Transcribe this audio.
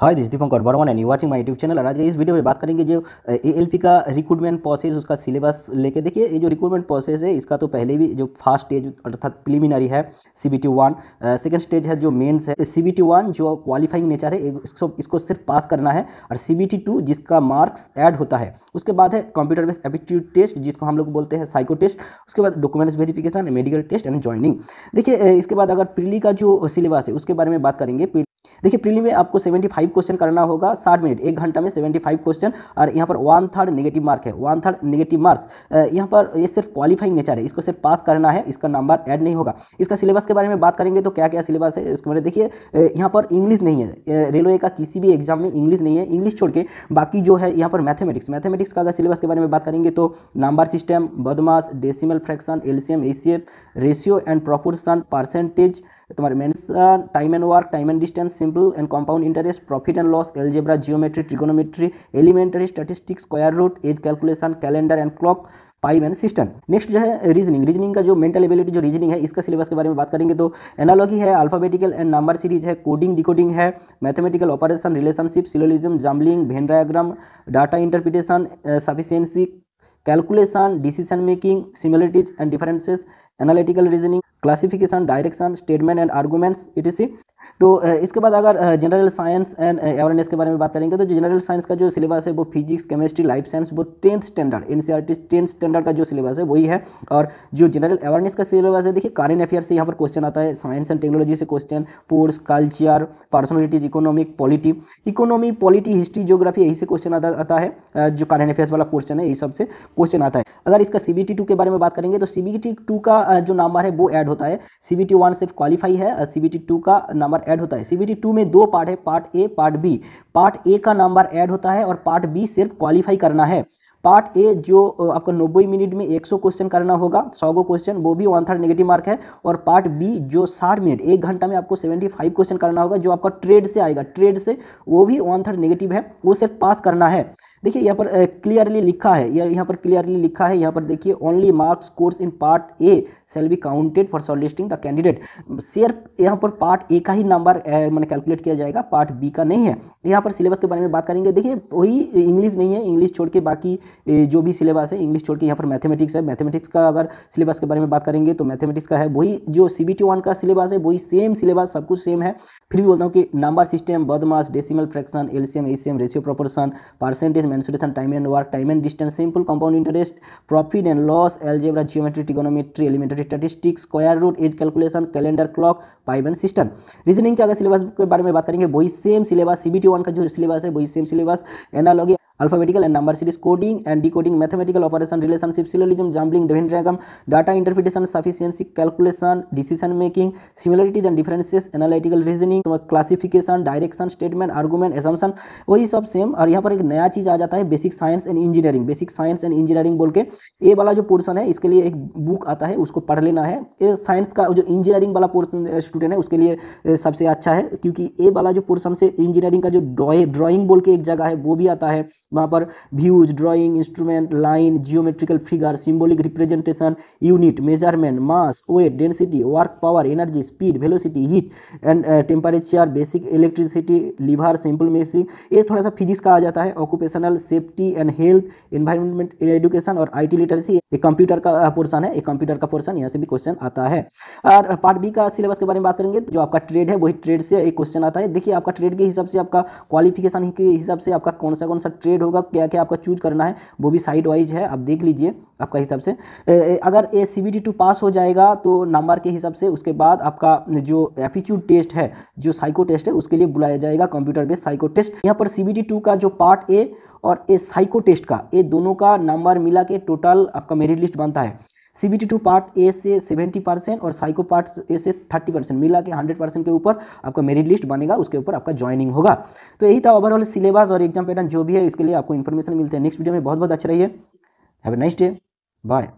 hi this Dipankar Barman and watching my YouTube channel और आज इस वीडियो में बात करेंगे जो एएलपी का रिक्रूटमेंट प्रोसेस उसका सिलेबस लेके देखिए ये जो रिक्रूटमेंट प्रोसेस है इसका तो पहले भी जो फर्स्ट स्टेज अर्थात प्रिलिमिनरी है C B T one second stage है जो मेन्स है सी बी टी वन जो क्वालिफाइंग नेचर है इसको इसको सिर्फ पास करना है और सी बी टी टू जिसका मार्क्स एड होता है उसके बाद है कंप्यूटर बेस्ड एप्टीट्यूड टेस्ट जिसको हम लोग बोलते हैं साइको टेस्ट उसके बाद documents verification medical test and joining देखिए इसके बाद अगर प्रिली e का जो सिलेबस है उसके बारे में बात करेंगे देखिए प्रीलिम में आपको 75 क्वेश्चन करना होगा 60 मिनट एक घंटा में 75 क्वेश्चन और यहाँ पर वन थर्ड नेगेटिव मार्क है वन थर्ड नेगेटिव मार्क्स यहाँ पर ये सिर्फ क्वालिफाइंग नेचर है इसको सिर्फ पास करना है इसका नंबर ऐड नहीं होगा इसका सिलेबस के बारे में बात करेंगे तो क्या क्या सिलेबस है उसके बारे में देखिए यहाँ पर इंग्लिश नहीं है रेलवे का किसी भी एग्जाम में इंग्लिश नहीं है इंग्लिश छोड़ के बाकी जो है यहाँ पर मैथमेटिक्स मैथमेटिक्स का अगर सिलेबस के बारे में बात करेंगे तो नंबर सिस्टम बदमाश decimal fraction LCM ACF ratio and proportion percentage तुम्हारे मेंस time and work time and distance simple and compound interest profit and loss algebra geometry trigonometry elementary statistics square root age calculation calendar and clock pipe and system next जो है reasoning reasoning का जो mental ability जो reasoning है इसका syllabus के बारे में बात करेंगे तो एनालॉजी है अल्फाबेटिकल एंड नंबर सीरीज है कोडिंग डिकोडिंग है mathematical operation relationship syllogism jumbling diagram data interpretation sufficiency calculation decision making similarities and differences analytical reasoning classification direction statement and arguments etc तो इसके बाद अगर जनरल साइंस एंड अवेयरनेस के बारे में बात करेंगे तो जनरल साइंस का जो सिलेबस है वो फिजिक्स केमिस्ट्री लाइफ साइंस वो tenth standard N C R T tenth standard का जो सिलेबस है वही है और जो जनरल अवेयरनेस का सिलेबस है देखिए करेंट अफेयर से यहाँ पर क्वेश्चन आता है साइंस एंड टेक्नोलॉजी से क्वेश्चन पोर्स culture personalities economic polity economy polity history geography यही से क्वेश्चन आता, आता है जो करेंट अफेयर्स वाला क्वेश्चन है यही सबसे क्वेश्चन आता है अगर इसका सी बी के बारे में बात करेंगे तो सी टू का जो नंबर है वो एड होता है सी बी से क्वालिफाई है सी बी का नंबर ऐड होता है सीबीटी टू में दो पार्ट है part A part B part A का नंबर ऐड होता है और पार्ट बी सिर्फ क्वालिफाई करना है पार्ट ए जो आपका नब्बे मिनट में 100 क्वेश्चन करना होगा 100 को क्वेश्चन वो भी वन थर्ड नेगेटिव मार्क है और पार्ट बी जो 60 मिनट एक घंटा में आपको 75 क्वेश्चन करना होगा जो आपका ट्रेड से आएगा ट्रेड से वो भी वन थर्ड नेगेटिव है वो सिर्फ पास करना है देखिए यहाँ पर क्लियरली लिखा है यहाँ पर क्लियरली लिखा है यहाँ पर देखिए only marks scored in part A shall be counted for shortlisting the candidate सिर्फ यहाँ पर पार्ट ए का ही नंबर मैंने कैलकुलेट किया जाएगा पार्ट बी का नहीं है यहाँ पर सिलेबस के बारे में बात करेंगे देखिए वही इंग्लिश नहीं है इंग्लिश छोड़ के बाकी जो भी सिलेबस है इंग्लिश छोड़ के यहाँ पर मैथमेटिक्स है मैथमेटिक्स का अगर सिलेबस के बारे में बात करेंगे तो मैथमेटिक्स का है वही जो सी बी का सिलेबस है वही सेम सिलेबस सब कुछ सेम है फिर भी बोलता हूँ कि नंबर सिस्टम बदमाश decimal fraction LCM ACM ratio proportion percentage mensuration time and work time and distance simple compound interest profit and loss algebra geometry trigonometry elementary statistics square root age calculation calendar clock pipe and system reasoning के अगर syllabus के बारे में बात करेंगे वही same syllabus CBT one का जो सिलेबस है वही same syllabus analogy alphabetical and number series coding and D mathematical operation relationship syllogism jumbling डेविन diagram data interpretation sufficiency calculation decision making similarities and differences analytical reasoning classification direction statement argument assumption वही सब same और यहाँ पर एक नया चीज आ जाता है basic science and engineering basic science and engineering बोल के ए वाला जो पोर्सन है इसके लिए एक बुक आता है उसको पढ़ लेना है ए साइंस का जो इंजीनियरिंग वाला पोर्सन स्टूडेंट है उसके लिए सबसे अच्छा है क्योंकि ए वाला जो पोर्सन से इंजीनियरिंग का जो ड्रॉइंग बोल के एक जगह है वो भी आता है वहाँ पर views drawing instrument line geometrical figure symbolic representation unit measurement mass weight density work power energy speed velocity heat and temperature basic electricity lever simple machine ये थोड़ा सा फिजिक्स का आ जाता है occupational safety and health environment education और टी literacy एक कंप्यूटर का पोर्सन uh, है एक कंप्यूटर का पोर्सन यहाँ से भी क्वेश्चन आता है और पार्ट बी का सिलेबस के बारे में बात करेंगे जो आपका ट्रेड है वही ट्रेड से एक क्वेश्चन आता है देखिए आपका ट्रेड के हिसाब से आपका क्वालिफिकेशन के हिसाब से आपका कौन सा कौन सा ट्रेड साइड होगा क्या क्या आपका चूज करना है वो भी साइड वाइज है आप देख लीजिए आपका हिसाब से अगर ए सी बी टू पास हो जाएगा तो नंबर के हिसाब से उसके बाद आपका जो एप्टीट्यूड टेस्ट है जो साइको टेस्ट है उसके लिए बुलाया जाएगा कंप्यूटर बेस्ड साइको टेस्ट यहाँ पर सी टू का जो पार्ट ए और ए साइको टेस्ट का ये दोनों का नंबर मिला के टोटल आपका मेरिट लिस्ट बनता है सीबीटी टू पार्ट ए से सेवेंटी परसेंट और साइको पार्ट ए से थर्टी परसेंट मिला के हंड्रेड परसेंट के ऊपर आपका मेरिट लिस्ट बनेगा उसके ऊपर आपका ज्वाइनिंग होगा तो यही था ओवरऑल सिलेबस और एग्जाम पैटर्न जो भी है इसके लिए आपको इन्फॉर्मेशन मिलते हैं नेक्स्ट वीडियो में बहुत बहुत अच्छा रहिए have a nice day bye